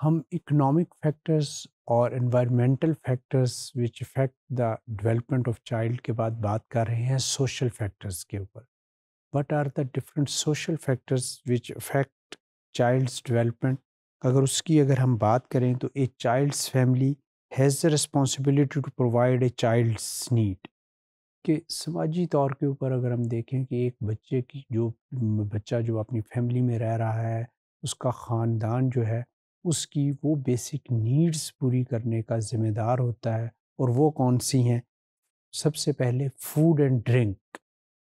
हम economic factors और environmental factors which effect the development of child के बाद बात कर रहे हैं सोशल फैक्टर्स के ऊपर what are the different social factors which effect child's development अगर उसकी अगर हम बात करें तो a child's family has the responsibility to provide a child's need कि समाजी तौर के ऊपर अगर हम देखें कि एक बच्चे की जो बच्चा जो अपनी फैमिली में रह रहा है उसका ख़ानदान जो है उसकी वो बेसिक नीड्स पूरी करने का जिम्मेदार होता है और वो कौन सी हैं सबसे पहले फूड एंड ड्रिंक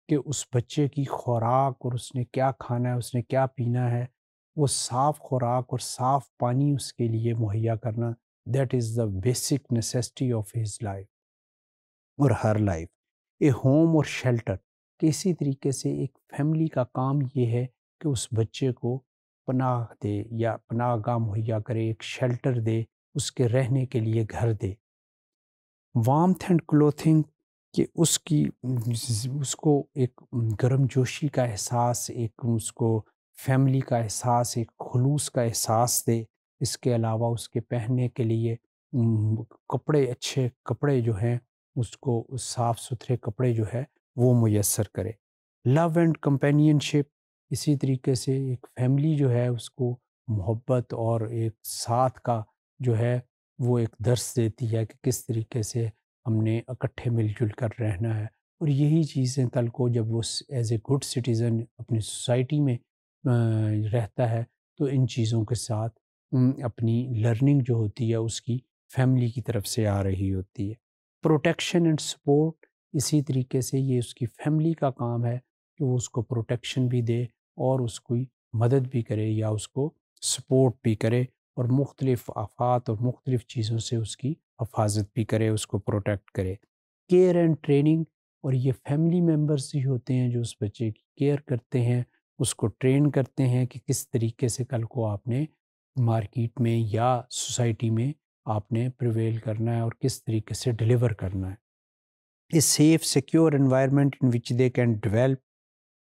के उस बच्चे की खुराक और उसने क्या खाना है उसने क्या पीना है वो साफ़ खुराक और साफ़ पानी उसके लिए मुहैया करना that is the basic necessity of his life और हर लाइफ ए होम और शेल्टर कि इसी तरीके से एक फैमिली का काम ये है कि उस बच्चे को पनाह दे या पनाह गाह मुहैया करे एक शेल्टर दे उसके रहने के लिए घर दे वाम्थ एंड क्लोथिंग कि उसकी उसको एक गर्म जोशी का एहसास एक उसको फैमिली का एहसास एक खलूस का एहसास दे इसके अलावा उसके पहनने के लिए कपड़े अच्छे कपड़े जो हैं उसको साफ़ सुथरे कपड़े जो है वो मैसर करे लव एंड कंपेनियनशिप इसी तरीके से एक फैमिली जो है उसको मोहब्बत और एक साथ का जो है वो एक दर्स देती है कि किस तरीके से हमने इकट्ठे मिलजुल कर रहना है और यही चीज़ें कल को जब वो एज ए गुड सिटीज़न अपनी सोसाइटी में रहता है तो इन चीज़ों के साथ अपनी लर्निंग जो होती है उसकी फैमिली की तरफ से आ रही होती है प्रोटेक्शन एंड सपोर्ट इसी तरीके से ये उसकी फैमिली का काम है कि वो उसको प्रोटेक्शन भी दे और उसकी मदद भी करे या उसको सपोर्ट भी करे और मुख्तलिफ आफात और मुख्तलिफ चीज़ों से उसकी हफाजत भी करे उसको प्रोटेक्ट करे केयर एंड ट्रेनिंग और ये फैमिली मेम्बर्स ही होते हैं जो उस बच्चे की केयर करते हैं उसको ट्रेन करते हैं कि किस तरीके से कल को आपने मार्केट में या सोसाइटी में आपने प्रिवेल करना है और किस तरीके से डिलीवर करना है a safe secure environment in which they can develop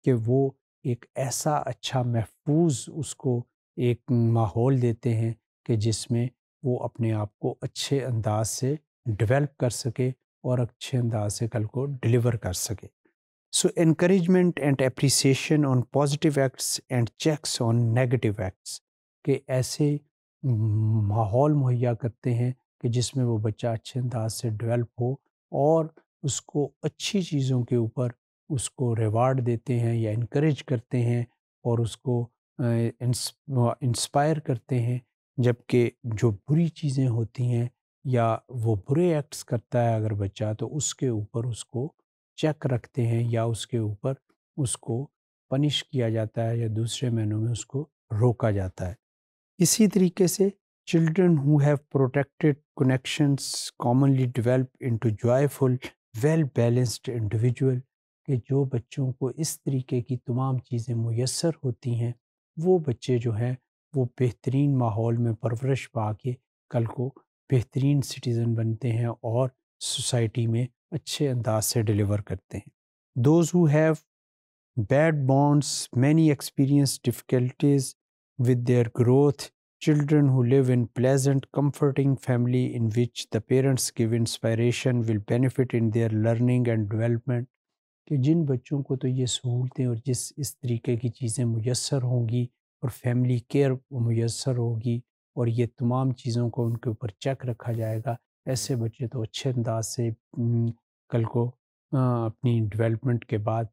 कि वो एक ऐसा अच्छा महफूज उसको एक माहौल देते हैं कि जिसमें वो अपने आप को अच्छे अंदाज से डेवलप कर सके और अच्छे अंदाज से कल को डिलीवर कर सके so encouragement and appreciation on positive acts and checks on negative acts के ऐसे माहौल मुहैया करते हैं कि जिसमें वो बच्चा अच्छे अंदाज से डेवलप हो और उसको अच्छी चीज़ों के ऊपर उसको रिवार्ड देते हैं या इनक्रेज करते हैं और उसको इंस्पायर करते हैं जबकि जो बुरी चीज़ें होती हैं या वो बुरे एक्ट्स करता है अगर बच्चा तो उसके ऊपर उसको चेक रखते हैं या उसके ऊपर उसको पनिश किया जाता है या दूसरे मैनों में उसको रोका जाता है इसी तरीके से children who have protected connections commonly develop into joyful well balanced individual कि जो बच्चों को इस तरीके की तमाम चीज़ें मैसर होती हैं वो बच्चे जो हैं वो बेहतरीन माहौल में परवरिश पा के कल को बेहतरीन सिटीज़न बनते हैं और सोसाइटी में अच्छे अंदाज से डिलीवर करते हैं those who have bad bonds many experience difficulties with their growth children who live in pleasant comforting family in which the parents give inspiration will benefit in their learning and development कि जिन बच्चों को तो ये सहूलतें और जिस इस तरीके की चीज़ें मैसर होंगी और फैमिली केयर मैसर होगी और ये तमाम चीज़ों को उनके ऊपर चेक रखा जाएगा ऐसे बच्चे तो अच्छे अंदाज से कल को अपनी डेवलपमेंट के बाद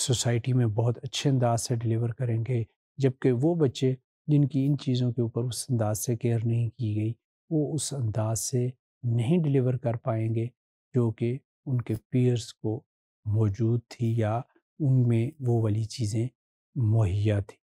सोसाइटी में बहुत अच्छे अंदाज से डिलीवर करेंगे जबकि वो बच्चे जिनकी इन चीज़ों के ऊपर उस अंदाज से केयर नहीं की गई वो उस अंदाज से नहीं डिलीवर कर पाएंगे जो कि उनके पीयर्स को मौजूद थी या उनमें वो वाली चीज़ें मुहैया थी